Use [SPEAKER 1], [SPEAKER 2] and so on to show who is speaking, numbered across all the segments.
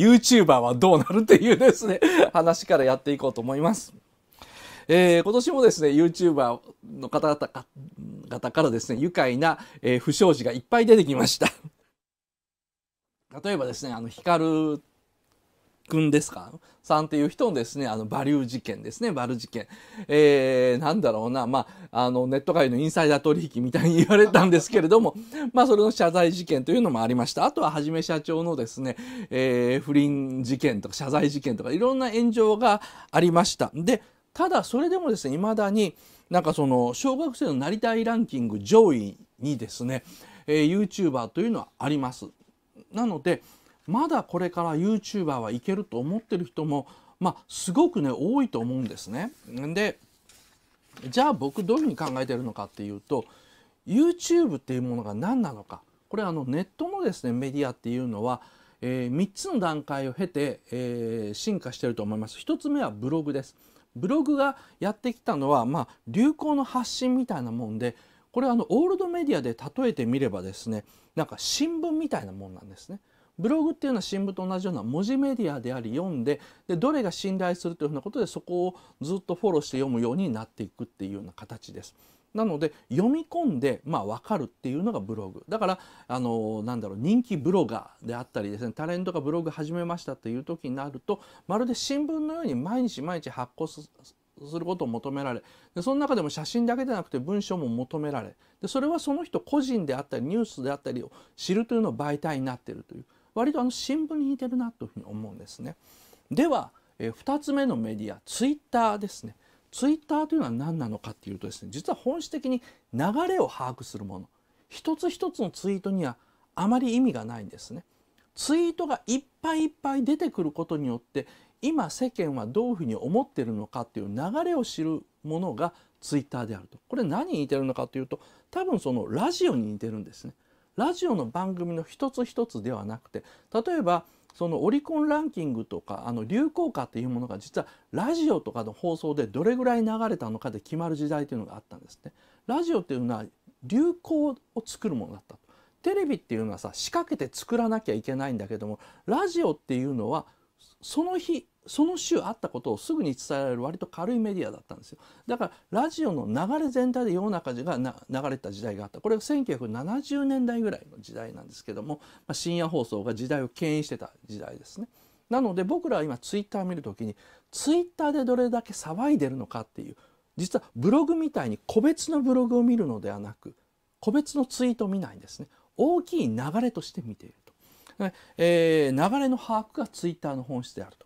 [SPEAKER 1] YouTuber はどうなるっていうですね、話からやっていこうと思います。えー、今年もですね、YouTuber の方々か方からですね、愉快な、えー、不祥事がいっぱい出てきました。例えばですね、あの、ヒカル君ですかさんっていう人のですね、あの、バリュー事件ですね、バル事件。えー、なんだろうな、まあ、あの、ネット界のインサイダー取引みたいに言われたんですけれども、まあ、それの謝罪事件というのもありました。あとは、はじめ社長のですね、えー、不倫事件とか謝罪事件とか、いろんな炎上がありました。で、ただ、それでもですね、未だに、なんかその、小学生のなりたいランキング上位にですね、えー、YouTuber というのはあります。なので、まだこれから YouTuber はいけると思ってる人も、まあ、すごくね多いと思うんですね。でじゃあ僕どういうふうに考えてるのかっていうと YouTube っていうものが何なのかこれあのネットのですねメディアっていうのは、えー、3つの段階を経て、えー、進化してると思います。1つ目はブログです。ブログがやってきたのは、まあ、流行の発信みたいなもんでこれあのオールドメディアで例えてみればですねなんか新聞みたいなもんなんですね。ブログっていうのは新聞と同じような文字メディアであり読んででどれが信頼するというふうなことでそこをずっとフォローして読むようになっていくっていうような形です。なので読み込んでまあ分かるっていうのがブログだからあのなんだろう人気ブロガーであったりですねタレントがブログ始めましたという時になるとまるで新聞のように毎日毎日発行することを求められでその中でも写真だけでなくて文章も求められでそれはその人個人であったりニュースであったりを知るというのを媒体になっているという割とあの新聞に似てるなというふうに思うんですね。では、えー、2つ目のメディアツイッターですね。ツイッターというのは何なのかっていうとですね実は本質的に流れを把握するもの一つ一つのツイートにはあまり意味がないんですね。ツイートがいっぱいいっぱい出てくることによって今世間はどういうふうに思ってるのかっていう流れを知るものがツイッターであるとこれ何に似てるのかというと多分そのラジオに似てるんですねラジオの番組の一つ一つではなくて例えばそのオリコンランキングとかあの流行歌っていうものが実はラジオとかの放送でどれぐらい流れたのかで決まる時代というのがあったんですね。ラジオっていうのは流行を作るものだったテレビっていうのはさ仕掛けて作らなきゃいけないんだけどもラジオっていうのはその日その週あったことをすぐに伝えられる割と軽いメディアだったんですよだからラジオの流れ全体で世の中が流れた時代があったこれが1970年代ぐらいの時代なんですけども、まあ、深夜放送が時代を牽引してた時代ですねなので僕らは今ツイッター見るときにツイッターでどれだけ騒いでるのかっていう実はブログみたいに個別のブログを見るのではなく個別のツイートを見ないんですね大きい流れとして見ていると、えー、流れの把握がツイッターの本質であると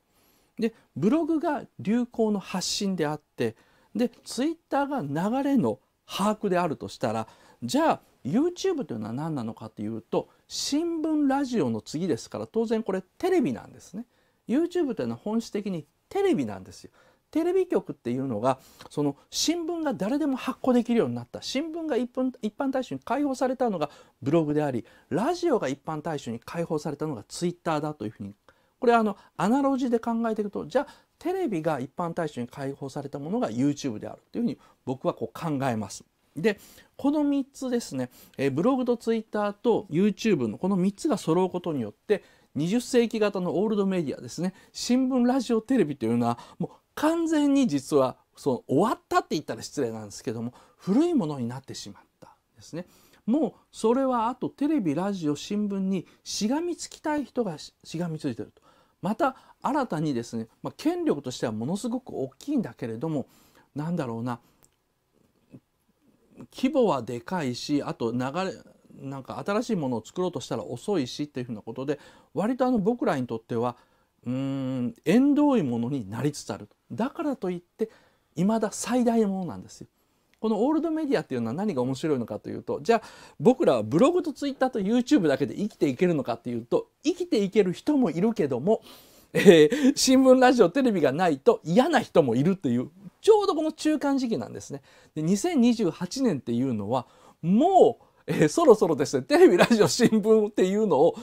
[SPEAKER 1] でブログが流行の発信であってでツイッターが流れの把握であるとしたらじゃあ YouTube というのは何なのかというと新聞ラジオの次ですから当然これテレビなんですね。YouTube というのは本質的にテレビなんですよ。テレビ局っていうのがその新聞が誰でも発行できるようになった新聞が一般大衆に開放されたのがブログでありラジオが一般大衆に開放されたのがツイッターだというふうにこれあのアナロジーで考えていくとじゃあテレビが一般大衆に開放されたものが YouTube であるというふうに僕はこう考えます。でこの3つですね、えブログと Twitter と YouTube のこの3つが揃うことによって20世紀型のオールドメディアですね新聞ラジオテレビというのはもう完全に実はその終わったって言ったら失礼なんですけども古いものになってしまったですね。もうそれはあとテレビラジオ新聞にしがみつきたい人がしがみついてるとまた新たにですね、まあ、権力としてはものすごく大きいんだけれどもなんだろうな規模はでかいしあと流れなんか新しいものを作ろうとしたら遅いしっていうふうなことで割とあの僕らにとってはうん縁遠いものになりつつあるだからといっていまだ最大のものなんですよ。このオールドメディアっていうのは何が面白いのかというとじゃあ僕らはブログとツイッターと YouTube だけで生きていけるのかっていうと生きていける人もいるけども、えー、新聞ラジオテレビがないと嫌な人もいるというちょうどこの中間時期なんですね。で2028年っていうのはもうえー、そろそろですね、テレビ、ラジオ、新聞っていうのを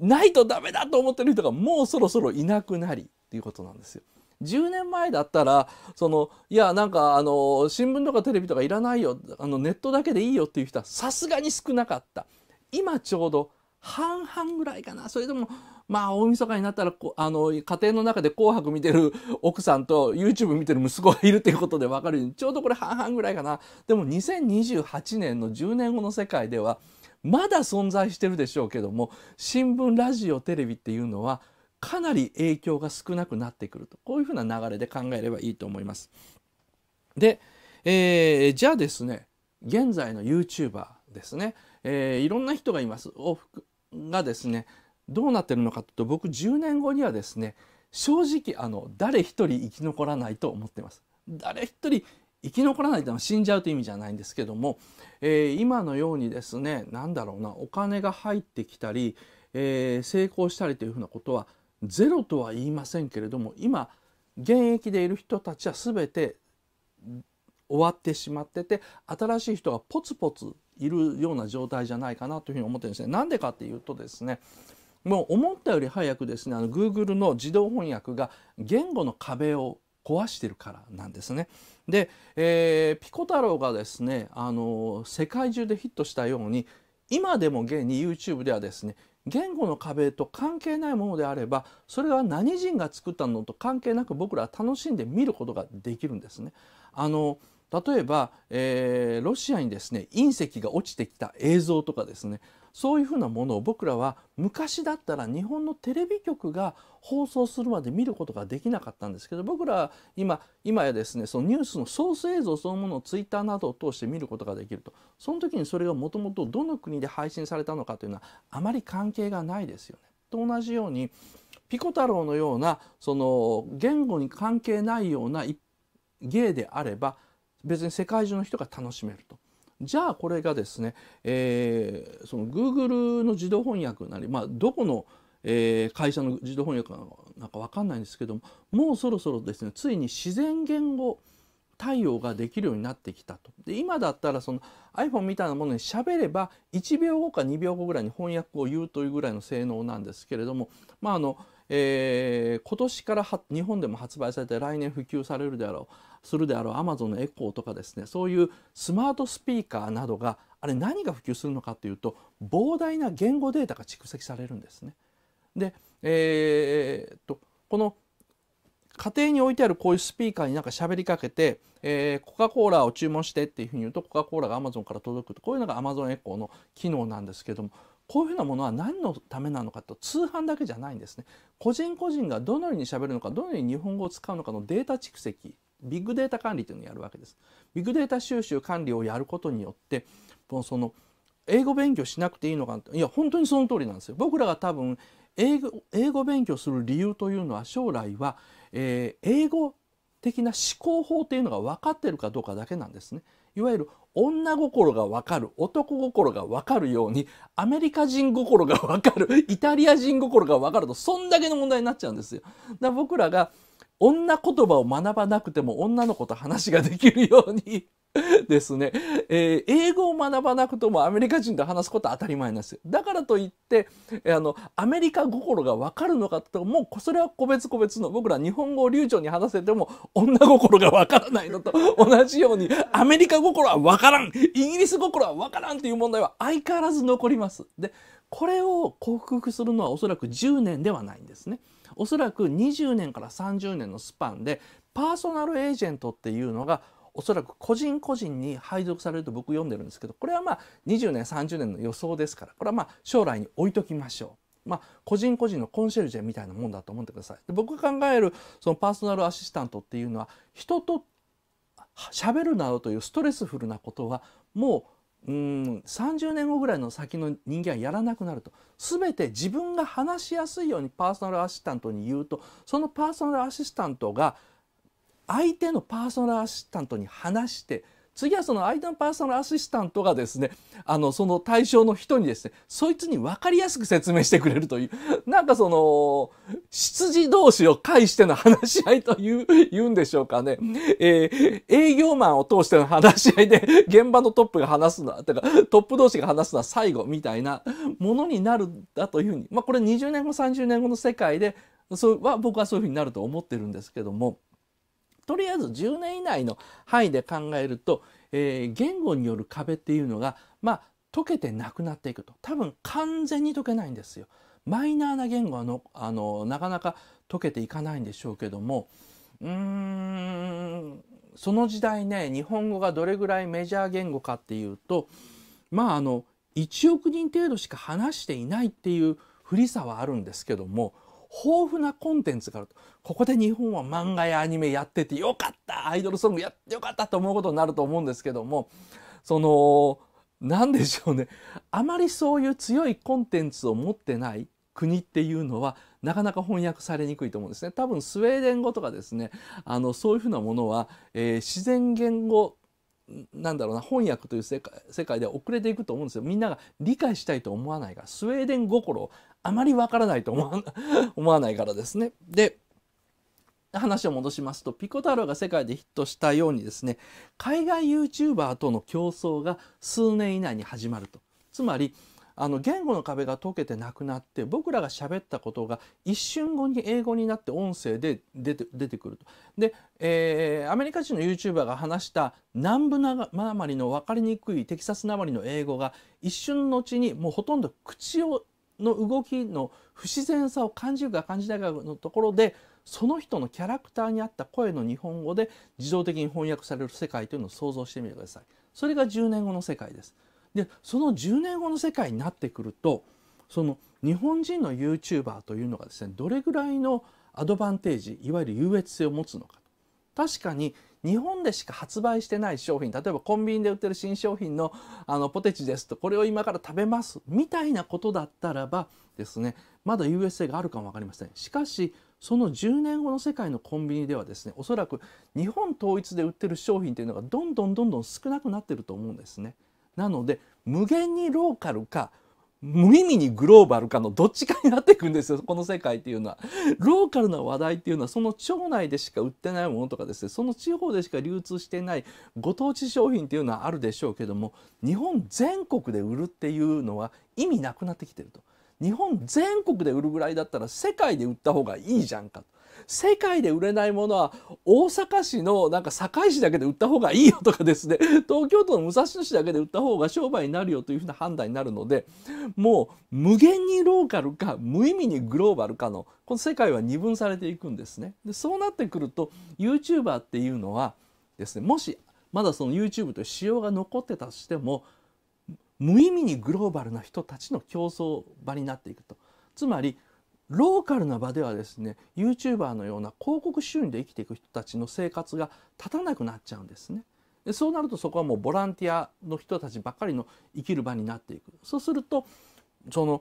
[SPEAKER 1] ないとダメだと思ってる人がもうそろそろいなくなりっていうことなんですよ。10年前だったらそのいやなんかあの新聞とかテレビとかいらないよあのネットだけでいいよっていう人はさすがに少なかった今ちょうど半々ぐらいかなそれでもまあ大晦日になったらあの家庭の中で「紅白」見てる奥さんと YouTube 見てる息子がいるっていうことで分かるようにちょうどこれ半々ぐらいかなでも2028年の10年後の世界ではまだ存在してるでしょうけども新聞ラジオテレビっていうのはかなり影響が少なくなってくるとこういうふうな流れで考えればいいと思います。で、えー、じゃあですね現在の YouTuber ですね、えー、いろんな人がいます往復がですねどうなってるのかというと僕10年後にはですね正直あの誰一人生き残らないと思ってます。誰一人生き残らないというのは死んじゃうという意味じゃないんですけども、えー、今のようにですね何だろうなお金が入ってきたり、えー、成功したりというふうなことはゼロとは言いませんけれども今現役でいる人たちは全て終わってしまってて新しい人がポツポツいるような状態じゃないかなというふうに思ってるんですね。なんでかっていうとですねもう思ったより早くですねあの Google の自動翻訳が言語の壁を壊してるからなんですね。で、えー、ピコ太郎がですねあの世界中でヒットしたように今でも現に YouTube ではですね言語の壁と関係ないものであればそれは何人が作ったのと関係なく僕らは楽しんで見ることができるんですね。あの例えば、えー、ロシアにですね隕石が落ちてきた映像とかですねそういうふうなものを僕らは昔だったら日本のテレビ局が放送するまで見ることができなかったんですけど僕らは今今やですねそのニュースのソース映像そのものをツイッターなどを通して見ることができるとその時にそれがもともとどの国で配信されたのかというのはあまり関係がないですよね。と同じようにピコ太郎のようなその言語に関係ないような芸であれば別に世界中の人が楽しめると。じゃあこれがですね、えー、その Google の自動翻訳なり、まあ、どこの、えー、会社の自動翻訳なのか分かんないんですけどももうそろそろですねついに自然言語対応ができるようになってきたと。で今だったらその iPhone みたいなものに喋れば1秒後か2秒後ぐらいに翻訳を言うというぐらいの性能なんですけれどもまああのえー、今年から日本でも発売されて来年普及されるであろうするであろうアマゾンのエコーとかですねそういうスマートスピーカーなどがあれ何が普及するのかというと膨大な言語データが蓄積されるんですね。で、えー、っとこの家庭に置いてあるこういうスピーカーになんか喋りかけて、えー、コカ・コーラを注文してっていうふうに言うとコカ・コーラがアマゾンから届くとこういうのがアマゾンエコーの機能なんですけどもこういうふうなものは何のためなのかと通販だけじゃないんですね個人個人がどのように喋るのかどのように日本語を使うのかのデータ蓄積ビッグデータ管理というのをやるわけです。ビッグデータ収集管理をやることによってその英語勉強しなくていいのかいや本当にその通りなんですよ。僕らが多分英語英語勉強する理由というのは将来は、えー、英語的な思考法というのが分かってるかどうかだけなんですね。いわゆる女心が分かる男心が分かるようにアメリカ人心が分かるイタリア人心が分かるとそんだけの問題になっちゃうんですよ。だから僕らが女言葉を学ばなくても女の子と話ができるように ですね、えー、英語を学ばなくともアメリカ人と話すことは当たり前なんですよだからといってあのアメリカ心が分かるのかともうそれは個別個別の僕ら日本語を流暢に話せても女心が分からないのと 同じようにアメリカ心は分からんイギリス心は分からんという問題は相変わらず残りますでこれを克服するのはおそらく10年ではないんですね。おそらく20年から30年のスパンでパーソナルエージェントっていうのがおそらく個人個人に配属されると僕読んでるんですけどこれはまあ20年30年の予想ですからこれはまあ将来に置いときましょう。まあ、個人個人のコンシェルジェみたいなもんだと思ってください。で僕が考えるそのパーソナルアシスタントっていうのは人と喋るなどというストレスフルなことはもううん30年後ぐらいの先の人間はやらなくなると全て自分が話しやすいようにパーソナルアシスタントに言うとそのパーソナルアシスタントが相手のパーソナルアシスタントに話して次はその間のパーソナルアシスタントがですねあのその対象の人にですねそいつに分かりやすく説明してくれるというなんかその執事同士を介しての話し合いという言うんでしょうかね、えー、営業マンを通しての話し合いで現場のトップが話すのはてかトップ同士が話すのは最後みたいなものになるんだというふうに、まあ、これ20年後30年後の世界でそうは僕はそういうふうになると思ってるんですけども。とりあえず10年以内の範囲で考えると、えー、言語による壁っていうのが、まあ、解けてなくなっていくと多分完全に解けないんですよ。マイナーな言語はのあのなかなか解けていかないんでしょうけどもうーんその時代ね日本語がどれぐらいメジャー言語かっていうとまああの1億人程度しか話していないっていう不利さはあるんですけども豊富なコンテンツがあると。ここで日本は漫画やアニメやっててよかったアイドルソングやってよかったと思うことになると思うんですけども、その、何でしょうね。あまりそういう強いコンテンツを持ってない国っていうのは、なかなか翻訳されにくいと思うんですね。多分スウェーデン語とかですね、あの、そういうふうなものは、えー、自然言語なんだろうな翻訳という世界世界で遅れていくと思うんですよみんなが理解したいと思わないからスウェーデン心あまりわからないと思わ思わないからですね。で話を戻しますとピコ太郎が世界でヒットしたようにですね海外 YouTuber との競争が数年以内に始まると。つまりあの言語の壁が解けてなくなって僕らが喋ったことが一瞬後に英語になって音声で出て出てくると。で、えー、アメリカ人の YouTuber が話した南部なまりの分かりにくいテキサスなまりの英語が一瞬のうちにもうほとんど口をの動きの不自然さを感じるか感じないかのところでその人のキャラクターに合った声の日本語で自動的に翻訳される世界というのを想像してみてください。それが10年後の世界です。でその10年後の世界になってくるとその日本人の YouTuber というのがですねどれぐらいのアドバンテージいわゆる優越性を持つのか確かに日本でしか発売してない商品例えばコンビニで売ってる新商品のあのポテチですとこれを今から食べますみたいなことだったらばですねまだ優越性があるかも分かりませんしかしその10年後の世界のコンビニではですねおそらく日本統一で売ってる商品というのがどんどんどんどん少なくなってると思うんですね。なので無限にローカルか無意味にグローバルかのどっちかになっていくんですよ この世界っていうのは。ローカルな話題っていうのはその町内でしか売ってないものとかですねその地方でしか流通してないご当地商品っていうのはあるでしょうけども日本全国で売るっていうのは意味なくなってきてると。日本全国で売るぐらいだったら世界で売った方がいいじゃんか世界で売れないものは大阪市のなんか堺市だけで売った方がいいよとかですね 東京都の武蔵野市だけで売った方が商売になるよというふうな判断になるのでもう無限にローカルか無意味にグローバルかのこの世界は二分されていくんですね。でそうなってくると YouTuber っていうのはですねもしまだその YouTube という仕様が残ってたとしても無意味にグローバルな人たちの競争場になっていくとつまりローカルな場ではですね YouTuber のような広告収入で生きていく人たちの生活が立たなくなっちゃうんですね。でそうなるとそこはもうボランティアの人たちばっかりの生きる場になっていくそうするとその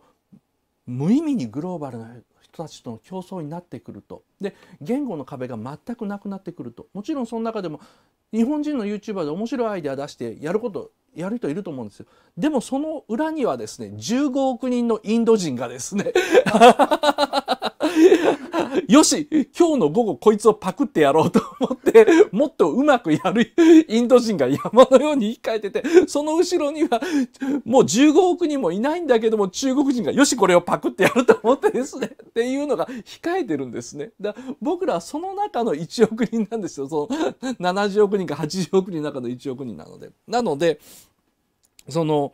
[SPEAKER 1] 無意味にグローバルな人たちとの競争になってくるとで言語の壁が全くなくなってくるともちろんその中でも日本人の YouTuber で面白いアイデア出してやることやる人いると思うんですよ。でもその裏にはですね、15億人のインド人がですね、よし今日の午後こいつをパクってやろうと思って、もっとうまくやる インド人が山のように控えてて、その後ろにはもう15億人もいないんだけども中国人がよしこれをパクってやると思ってですね、っていうのが控えてるんですね。だ僕らはその中の1億人なんですよ。その70億人か80億人の中の1億人なので。なので、その、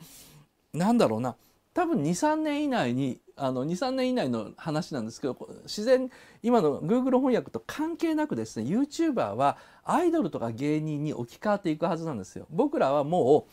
[SPEAKER 1] なんだろうな。多分23年以内にあの23年以内の話なんですけど自然今の Google 翻訳と関係なくですね YouTuber はアイドルとか芸人に置き換わっていくはずなんですよ。僕らはも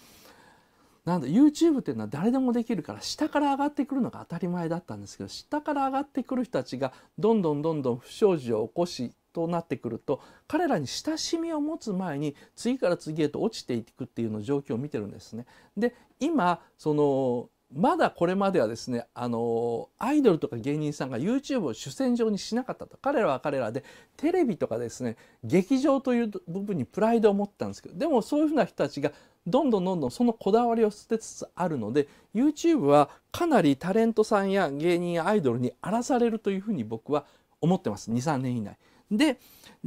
[SPEAKER 1] うなんだ YouTube っていうのは誰でもできるから下から上がってくるのが当たり前だったんですけど下から上がってくる人たちがどんどんどんどん不祥事を起こしとなってくると彼らに親しみを持つ前に次から次へと落ちていくっていうの状況を見てるんですね。で今そのまだこれまではですねあのアイドルとか芸人さんが YouTube を主戦場にしなかったと彼らは彼らでテレビとかですね劇場という部分にプライドを持ったんですけどでもそういうふうな人たちがどんどんどんどんそのこだわりを捨てつつあるので YouTube はかなりタレントさんや芸人やアイドルに荒らされるというふうに僕は思ってます23年以内。で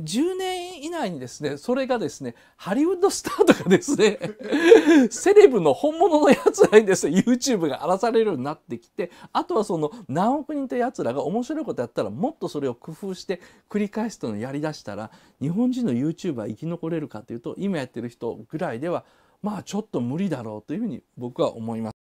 [SPEAKER 1] 10年以内にですねそれがですねハリウッドスターとかですね セレブの本物のやつらにですね YouTube が荒らされるようになってきてあとはその何億人というやつらが面白いことやったらもっとそれを工夫して繰り返すというのをやりだしたら日本人の YouTuber 生き残れるかというと今やってる人ぐらいではまあちょっと無理だろうというふうに僕は思います。